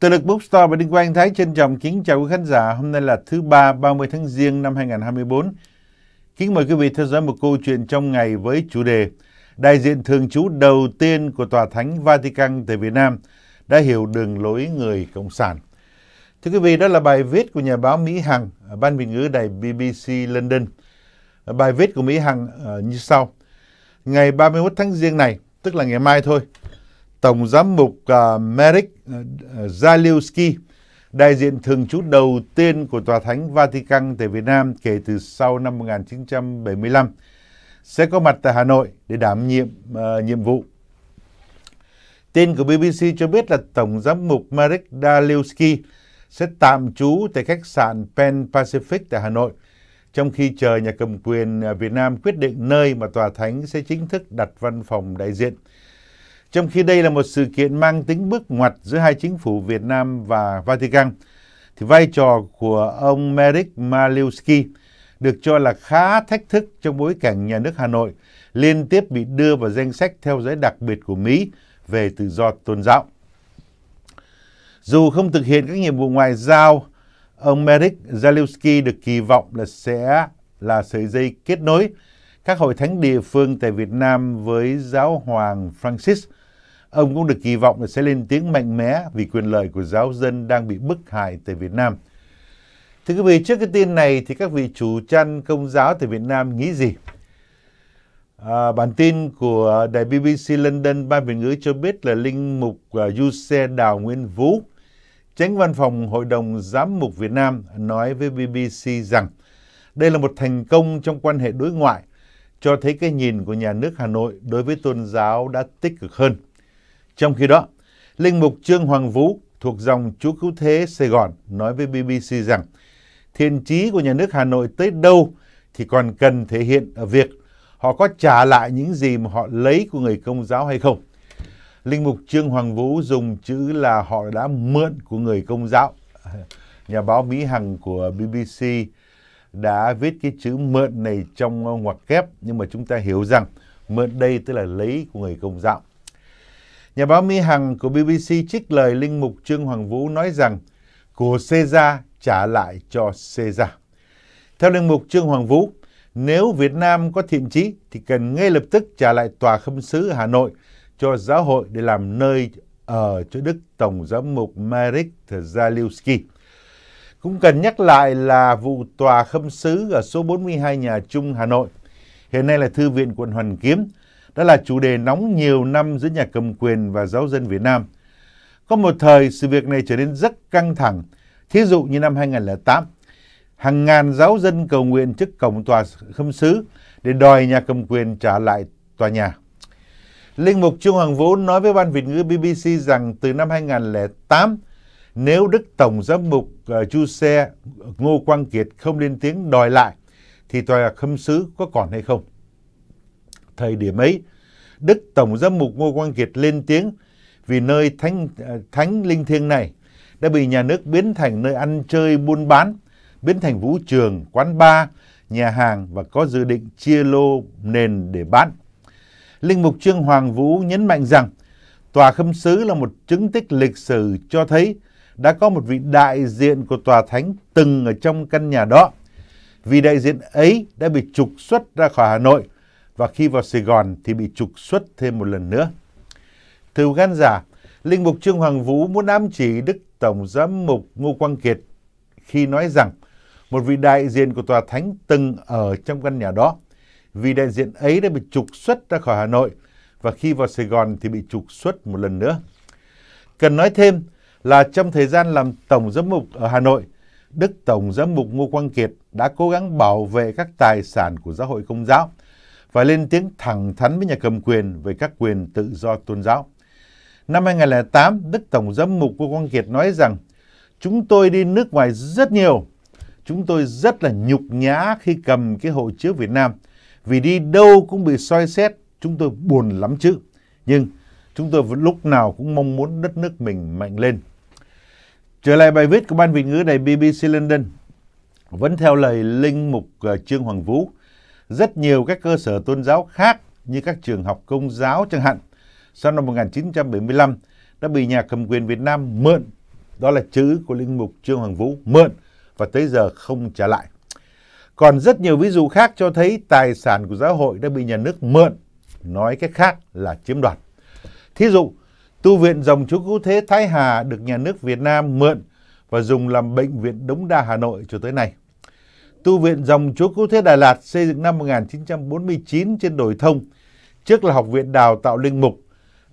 Từ lực Bookstore và Đinh Quang Thái trân trọng kính chào quý khán giả. Hôm nay là thứ ba 30 tháng Giêng năm 2024. Kính mời quý vị theo dõi một câu chuyện trong ngày với chủ đề Đại diện thường trú đầu tiên của Tòa Thánh Vatican tại Việt Nam đã hiểu đường lối người Cộng sản. Thưa quý vị, đó là bài viết của nhà báo Mỹ Hằng, ban Việt ngữ đài BBC London. Bài viết của Mỹ Hằng uh, như sau. Ngày 31 tháng Giêng này, tức là ngày mai thôi, Tổng giám mục uh, Merrick à, Zalewski, đại diện thường trú đầu tiên của Tòa Thánh Vatican tại Việt Nam kể từ sau năm 1975, sẽ có mặt tại Hà Nội để đảm nhiệm uh, nhiệm vụ. Tin của BBC cho biết là Tổng giám mục Marek Dalewski sẽ tạm trú tại khách sạn Pan Pacific tại Hà Nội, trong khi chờ nhà cầm quyền Việt Nam quyết định nơi mà Tòa Thánh sẽ chính thức đặt văn phòng đại diện trong khi đây là một sự kiện mang tính bước ngoặt giữa hai chính phủ Việt Nam và Vatican, thì vai trò của ông Merik Maliuski được cho là khá thách thức trong bối cảnh nhà nước Hà Nội liên tiếp bị đưa vào danh sách theo dõi đặc biệt của Mỹ về tự do tôn giáo. Dù không thực hiện các nhiệm vụ ngoại giao, ông Merik Zalewski được kỳ vọng là sẽ là sợi dây kết nối các hội thánh địa phương tại Việt Nam với giáo hoàng Francis Ông cũng được kỳ vọng là sẽ lên tiếng mạnh mẽ vì quyền lợi của giáo dân đang bị bức hại tại Việt Nam. Thưa quý vị, trước cái tin này thì các vị chủ chăn công giáo tại Việt Nam nghĩ gì? À, bản tin của đài BBC London ban Việt ngữ cho biết là linh mục à, uh, Xe Đào Nguyên Vũ, tránh văn phòng Hội đồng Giám mục Việt Nam nói với BBC rằng đây là một thành công trong quan hệ đối ngoại, cho thấy cái nhìn của nhà nước Hà Nội đối với tôn giáo đã tích cực hơn. Trong khi đó, Linh mục Trương Hoàng Vũ thuộc dòng Chúa Cứu Thế Sài Gòn nói với BBC rằng thiền trí của nhà nước Hà Nội tới đâu thì còn cần thể hiện ở việc họ có trả lại những gì mà họ lấy của người công giáo hay không. Linh mục Trương Hoàng Vũ dùng chữ là họ đã mượn của người công giáo. Nhà báo Mỹ Hằng của BBC đã viết cái chữ mượn này trong ngoặc kép nhưng mà chúng ta hiểu rằng mượn đây tức là lấy của người công giáo. Nhà báo Mỹ Hằng của BBC trích lời Linh Mục Trương Hoàng Vũ nói rằng của Caesar trả lại cho Caesar. Theo Linh Mục Trương Hoàng Vũ, nếu Việt Nam có thiện trí thì cần ngay lập tức trả lại tòa khâm sứ Hà Nội cho giáo hội để làm nơi ở cho Đức Tổng giám mục Marek Zalewski. Cũng cần nhắc lại là vụ tòa khâm sứ ở số 42 Nhà Trung Hà Nội. Hiện nay là Thư viện quận Hoàn Kiếm đó là chủ đề nóng nhiều năm giữa nhà cầm quyền và giáo dân Việt Nam. Có một thời sự việc này trở nên rất căng thẳng. Thí dụ như năm 2008, hàng ngàn giáo dân cầu nguyện trước cổng tòa khâm sứ để đòi nhà cầm quyền trả lại tòa nhà. Linh mục Trung Hoàng Vũ nói với ban Việt ngữ BBC rằng từ năm 2008, nếu Đức Tổng giám mục ờ, Chu Xe Ngô Quang Kiệt không lên tiếng đòi lại, thì tòa khâm sứ có còn hay không? thời điểm ấy, Đức Tổng Giám mục Ngô Quang Kiệt lên tiếng vì nơi thánh, à, thánh linh thiêng này đã bị nhà nước biến thành nơi ăn chơi buôn bán, biến thành vũ trường, quán bar, nhà hàng và có dự định chia lô nền để bán. Linh mục Trương Hoàng Vũ nhấn mạnh rằng Tòa Khâm Sứ là một chứng tích lịch sử cho thấy đã có một vị đại diện của Tòa Thánh từng ở trong căn nhà đó. Vì đại diện ấy đã bị trục xuất ra khỏi Hà Nội và khi vào Sài Gòn thì bị trục xuất thêm một lần nữa. Thưa quý khán giả, Linh Mục Trương Hoàng Vũ muốn ám chỉ Đức Tổng Giám mục Ngô Quang Kiệt khi nói rằng một vị đại diện của Tòa Thánh từng ở trong căn nhà đó. Vì đại diện ấy đã bị trục xuất ra khỏi Hà Nội và khi vào Sài Gòn thì bị trục xuất một lần nữa. Cần nói thêm là trong thời gian làm Tổng Giám mục ở Hà Nội, Đức Tổng Giám mục Ngô Quang Kiệt đã cố gắng bảo vệ các tài sản của giáo hội công giáo – và lên tiếng thẳng thắn với nhà cầm quyền về các quyền tự do tôn giáo. Năm 2008, Đức Tổng giám mục của Quang Kiệt nói rằng chúng tôi đi nước ngoài rất nhiều, chúng tôi rất là nhục nhã khi cầm cái hộ chiếu Việt Nam vì đi đâu cũng bị soi xét, chúng tôi buồn lắm chứ. Nhưng chúng tôi lúc nào cũng mong muốn đất nước mình mạnh lên. Trở lại bài viết của Ban Việt ngữ này BBC London, vẫn theo lời Linh Mục ờ, Trương Hoàng Vũ, rất nhiều các cơ sở tôn giáo khác như các trường học công giáo chẳng hạn, sau năm 1975 đã bị nhà cầm quyền Việt Nam mượn, đó là chữ của linh mục Trương Hoàng Vũ mượn và tới giờ không trả lại. Còn rất nhiều ví dụ khác cho thấy tài sản của giáo hội đã bị nhà nước mượn, nói cách khác là chiếm đoạt. Thí dụ, tu viện dòng Chú Cứu Thế Thái Hà được nhà nước Việt Nam mượn và dùng làm bệnh viện Đống Đa Hà Nội cho tới nay tu viện dòng Chúa Cứu Thế Đà Lạt xây dựng năm 1949 trên đồi thông, trước là Học viện Đào tạo Linh Mục,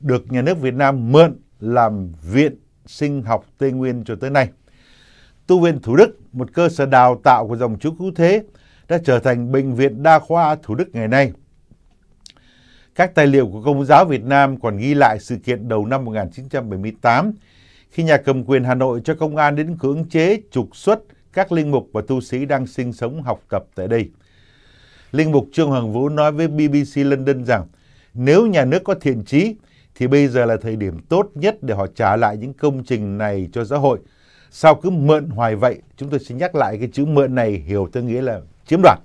được nhà nước Việt Nam mượn làm Viện Sinh học Tây Nguyên cho tới nay. Tu viện Thủ Đức, một cơ sở đào tạo của dòng Chúa Cứu Thế, đã trở thành Bệnh viện Đa khoa Thủ Đức ngày nay. Các tài liệu của Công giáo Việt Nam còn ghi lại sự kiện đầu năm 1978 khi nhà cầm quyền Hà Nội cho công an đến cưỡng chế trục xuất các linh mục và tu sĩ đang sinh sống học tập tại đây. Linh mục Trương Hoàng Vũ nói với BBC London rằng nếu nhà nước có thiện chí thì bây giờ là thời điểm tốt nhất để họ trả lại những công trình này cho xã hội. Sao cứ mượn hoài vậy? Chúng tôi xin nhắc lại cái chữ mượn này hiểu theo nghĩa là chiếm đoạt.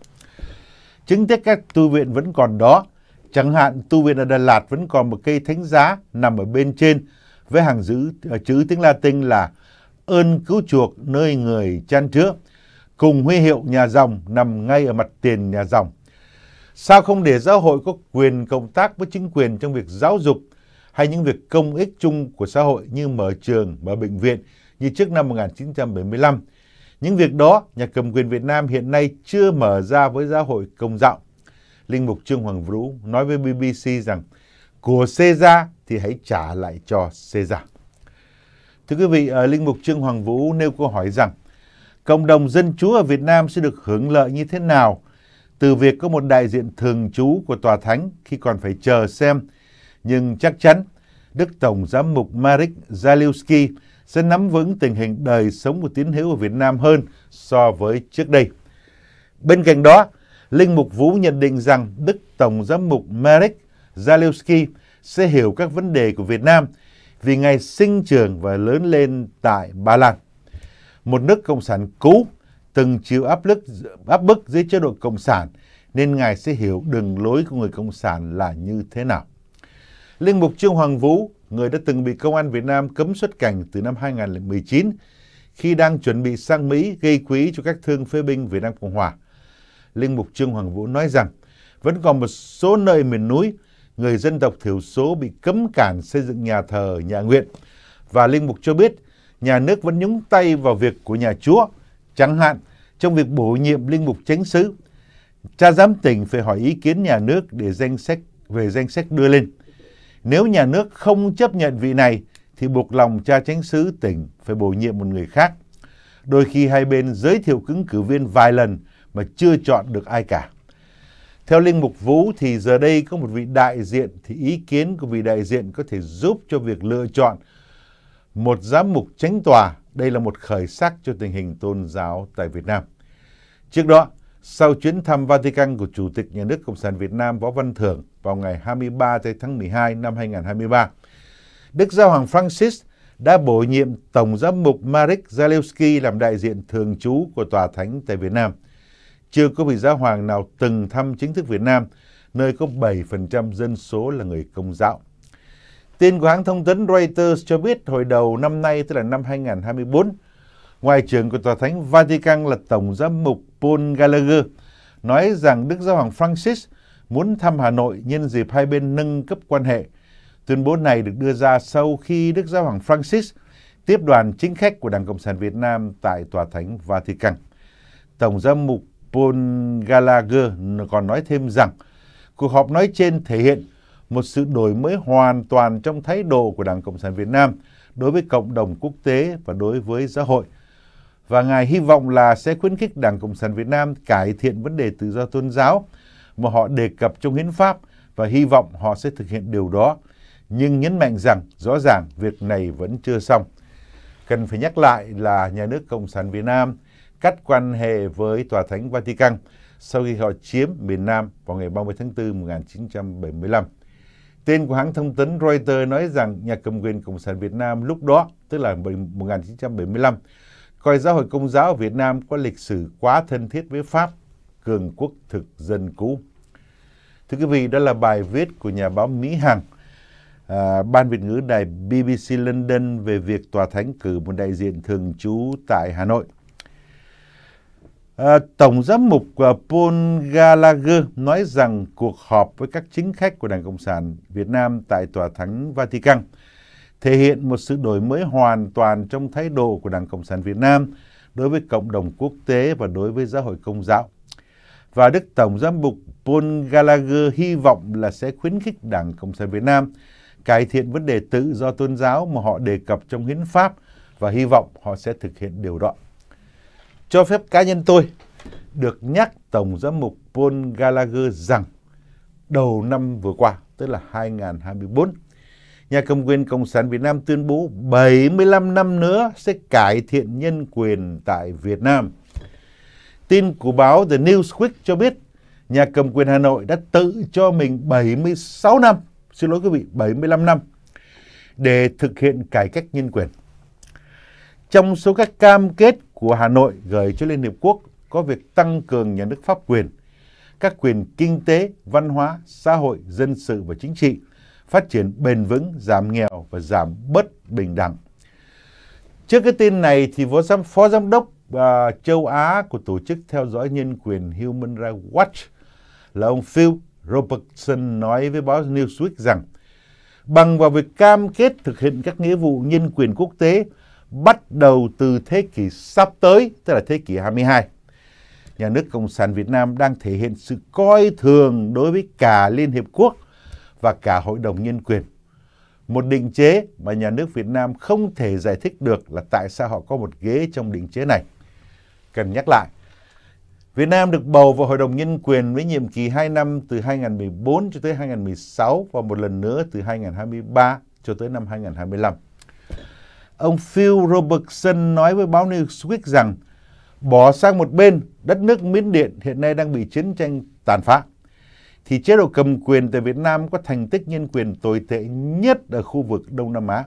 Chứng tiếc các tu viện vẫn còn đó. Chẳng hạn tu viện ở Đà Lạt vẫn còn một cây thánh giá nằm ở bên trên với hàng giữ, ờ, chữ tiếng Latin là ơn cứu chuộc nơi người chan chứa, cùng huy hiệu nhà dòng nằm ngay ở mặt tiền nhà dòng. Sao không để giáo hội có quyền công tác với chính quyền trong việc giáo dục hay những việc công ích chung của xã hội như mở trường, mở bệnh viện như trước năm 1975? Những việc đó, nhà cầm quyền Việt Nam hiện nay chưa mở ra với giáo hội công giáo. Linh mục Trương Hoàng Vũ nói với BBC rằng, của Caesar thì hãy trả lại cho Caesar. Thưa quý vị, Linh Mục Trương Hoàng Vũ nêu câu hỏi rằng cộng đồng dân chú ở Việt Nam sẽ được hưởng lợi như thế nào từ việc có một đại diện thường trú của Tòa Thánh khi còn phải chờ xem. Nhưng chắc chắn, Đức Tổng Giám mục Marek Zalewski sẽ nắm vững tình hình đời sống của tín hữu ở Việt Nam hơn so với trước đây. Bên cạnh đó, Linh Mục Vũ nhận định rằng Đức Tổng Giám mục Marek Zalewski sẽ hiểu các vấn đề của Việt Nam – vì Ngài sinh trưởng và lớn lên tại Ba Lan, một nước cộng sản cũ từng chịu áp lực áp bức dưới chế độ cộng sản nên Ngài sẽ hiểu đường lối của người cộng sản là như thế nào. Linh mục Trương Hoàng Vũ, người đã từng bị công an Việt Nam cấm xuất cảnh từ năm 2019 khi đang chuẩn bị sang Mỹ gây quỹ cho các thương phế binh Việt Nam Cộng Hòa. Linh mục Trương Hoàng Vũ nói rằng vẫn còn một số nơi miền núi người dân tộc thiểu số bị cấm cản xây dựng nhà thờ, nhà nguyện. Và Linh Mục cho biết, nhà nước vẫn nhúng tay vào việc của nhà chúa, chẳng hạn trong việc bổ nhiệm Linh Mục Chánh xứ. Cha giám tỉnh phải hỏi ý kiến nhà nước để danh sách về danh sách đưa lên. Nếu nhà nước không chấp nhận vị này, thì buộc lòng cha chánh xứ tỉnh phải bổ nhiệm một người khác. Đôi khi hai bên giới thiệu ứng cử viên vài lần mà chưa chọn được ai cả. Theo Linh Mục Vũ thì giờ đây có một vị đại diện thì ý kiến của vị đại diện có thể giúp cho việc lựa chọn một giám mục tránh tòa. Đây là một khởi sắc cho tình hình tôn giáo tại Việt Nam. Trước đó, sau chuyến thăm Vatican của Chủ tịch Nhà nước Cộng sản Việt Nam Võ Văn Thưởng vào ngày 23 tháng 12 năm 2023, Đức Giáo Hoàng Francis đã bổ nhiệm Tổng giám mục Marek Zalewski làm đại diện thường trú của Tòa Thánh tại Việt Nam – chưa có vị giáo hoàng nào từng thăm chính thức Việt Nam, nơi có 7% dân số là người công giáo. Tin của hãng thông tấn Reuters cho biết hồi đầu năm nay, tức là năm 2024, Ngoại trưởng của Tòa Thánh Vatican là Tổng giám mục Paul Gallagher nói rằng Đức Giáo hoàng Francis muốn thăm Hà Nội nhân dịp hai bên nâng cấp quan hệ. Tuyên bố này được đưa ra sau khi Đức Giáo hoàng Francis tiếp đoàn chính khách của Đảng Cộng sản Việt Nam tại Tòa Thánh Vatican. Tổng giám mục Paul Gallagher còn nói thêm rằng cuộc họp nói trên thể hiện một sự đổi mới hoàn toàn trong thái độ của Đảng Cộng sản Việt Nam đối với cộng đồng quốc tế và đối với xã hội. Và Ngài hy vọng là sẽ khuyến khích Đảng Cộng sản Việt Nam cải thiện vấn đề tự do tôn giáo mà họ đề cập trong hiến pháp và hy vọng họ sẽ thực hiện điều đó. Nhưng nhấn mạnh rằng rõ ràng việc này vẫn chưa xong. Cần phải nhắc lại là nhà nước Cộng sản Việt Nam – cắt quan hệ với Tòa Thánh Vatican sau khi họ chiếm miền Nam vào ngày 30 tháng 4 1975. Tên của hãng thông tấn Reuters nói rằng nhà cầm quyền Cộng sản Việt Nam lúc đó, tức là 1975, coi giáo hội công giáo ở Việt Nam có lịch sử quá thân thiết với Pháp, cường quốc thực dân cũ. Thưa quý vị, đó là bài viết của nhà báo Mỹ Hằng, à, Ban Việt ngữ đài BBC London về việc Tòa Thánh cử một đại diện thường trú tại Hà Nội. Ờ, Tổng giám mục uh, Paul Gallagher nói rằng cuộc họp với các chính khách của Đảng Cộng sản Việt Nam tại Tòa Thánh Vatican thể hiện một sự đổi mới hoàn toàn trong thái độ của Đảng Cộng sản Việt Nam đối với cộng đồng quốc tế và đối với giáo hội công giáo. Và Đức Tổng giám mục Paul Gallagher hy vọng là sẽ khuyến khích Đảng Cộng sản Việt Nam cải thiện vấn đề tự do tôn giáo mà họ đề cập trong hiến pháp và hy vọng họ sẽ thực hiện điều đó cho phép cá nhân tôi được nhắc Tổng giám mục Paul Gallagher rằng đầu năm vừa qua, tức là 2024, nhà cầm quyền Cộng sản Việt Nam tuyên bố 75 năm nữa sẽ cải thiện nhân quyền tại Việt Nam. Tin của báo The Newsweek cho biết nhà cầm quyền Hà Nội đã tự cho mình 76 năm, xin lỗi quý vị, 75 năm để thực hiện cải cách nhân quyền. Trong số các cam kết của Hà Nội gửi cho Liên Hiệp Quốc có việc tăng cường nhà nước pháp quyền, các quyền kinh tế, văn hóa, xã hội, dân sự và chính trị, phát triển bền vững, giảm nghèo và giảm bất bình đẳng. Trước cái tin này thì Phó Giám, Phó Giám đốc à, châu Á của Tổ chức Theo dõi Nhân quyền Human Rights Watch là ông Phil Robertson nói với báo Newsweek rằng bằng vào việc cam kết thực hiện các nghĩa vụ nhân quyền quốc tế, bắt đầu từ thế kỷ sắp tới, tức là thế kỷ 22. Nhà nước Cộng sản Việt Nam đang thể hiện sự coi thường đối với cả Liên Hiệp Quốc và cả Hội đồng Nhân quyền. Một định chế mà nhà nước Việt Nam không thể giải thích được là tại sao họ có một ghế trong định chế này. Cần nhắc lại, Việt Nam được bầu vào Hội đồng Nhân quyền với nhiệm kỳ 2 năm từ 2014 cho tới 2016 và một lần nữa từ 2023 cho tới năm 2025 ông Phil Robertson nói với báo Newsweek rằng bỏ sang một bên đất nước Miến Điện hiện nay đang bị chiến tranh tàn phá thì chế độ cầm quyền tại Việt Nam có thành tích nhân quyền tồi tệ nhất ở khu vực Đông Nam Á.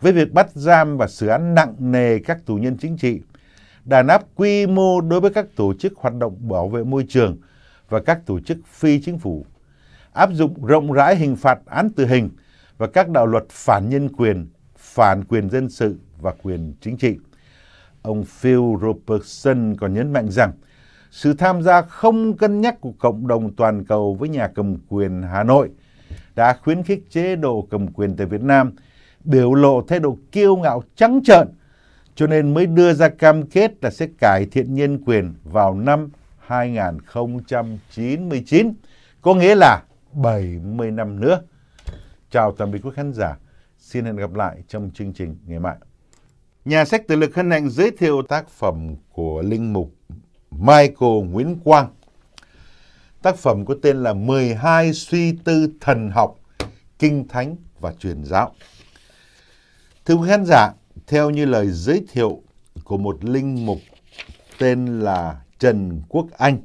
Với việc bắt giam và xử án nặng nề các tù nhân chính trị, đàn áp quy mô đối với các tổ chức hoạt động bảo vệ môi trường và các tổ chức phi chính phủ, áp dụng rộng rãi hình phạt án tử hình và các đạo luật phản nhân quyền phản quyền dân sự và quyền chính trị. Ông Phil Robertson còn nhấn mạnh rằng sự tham gia không cân nhắc của cộng đồng toàn cầu với nhà cầm quyền Hà Nội đã khuyến khích chế độ cầm quyền tại Việt Nam biểu lộ thái độ kiêu ngạo trắng trợn cho nên mới đưa ra cam kết là sẽ cải thiện nhân quyền vào năm 2099, có nghĩa là 70 năm nữa. Chào tạm biệt quý khán giả. Xin hẹn gặp lại trong chương trình ngày mai. Nhà sách tự lực hân hạnh giới thiệu tác phẩm của Linh Mục Michael Nguyễn Quang. Tác phẩm có tên là 12 suy tư thần học, kinh thánh và truyền giáo. Thưa quý khán giả, theo như lời giới thiệu của một linh mục tên là Trần Quốc Anh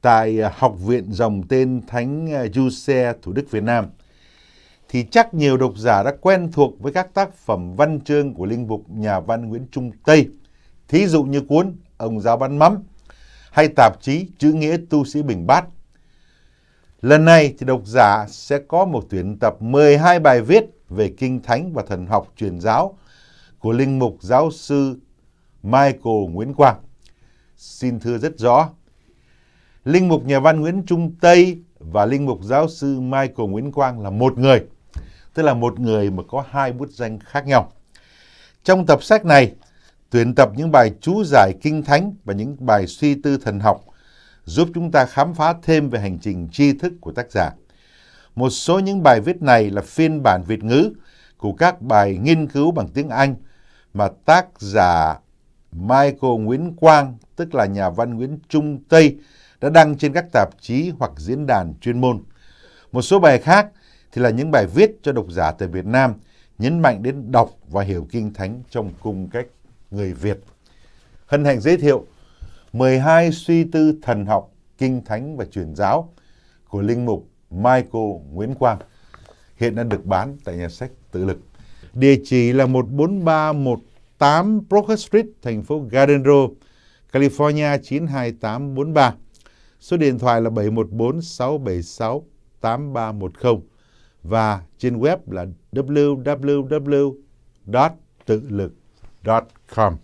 tại Học viện Dòng Tên Thánh Giuse Thủ Đức Việt Nam thì chắc nhiều độc giả đã quen thuộc với các tác phẩm văn chương của linh mục nhà văn Nguyễn Trung Tây, thí dụ như cuốn Ông giáo văn mắm hay tạp chí Chữ nghĩa tu sĩ Bình Bát. Lần này thì độc giả sẽ có một tuyển tập 12 bài viết về kinh thánh và thần học truyền giáo của linh mục giáo sư Michael Nguyễn Quang. Xin thưa rất rõ, linh mục nhà văn Nguyễn Trung Tây và linh mục giáo sư Michael Nguyễn Quang là một người – tức là một người mà có hai bút danh khác nhau. Trong tập sách này, tuyển tập những bài chú giải kinh thánh và những bài suy tư thần học giúp chúng ta khám phá thêm về hành trình tri thức của tác giả. Một số những bài viết này là phiên bản Việt ngữ của các bài nghiên cứu bằng tiếng Anh mà tác giả Michael Nguyễn Quang, tức là nhà văn Nguyễn Trung Tây, đã đăng trên các tạp chí hoặc diễn đàn chuyên môn. Một số bài khác thì là những bài viết cho độc giả tại Việt Nam nhấn mạnh đến đọc và hiểu Kinh Thánh trong cung cách người Việt. Hân hạnh giới thiệu 12 suy tư thần học, kinh thánh và truyền giáo của linh mục Michael Nguyễn Quang hiện đang được bán tại nhà sách Tự Lực. Địa chỉ là 14318 Proctor Street, thành phố Garden Grove, California 92843. Số điện thoại là 714 676 8310 và trên web là www.tự lực.com.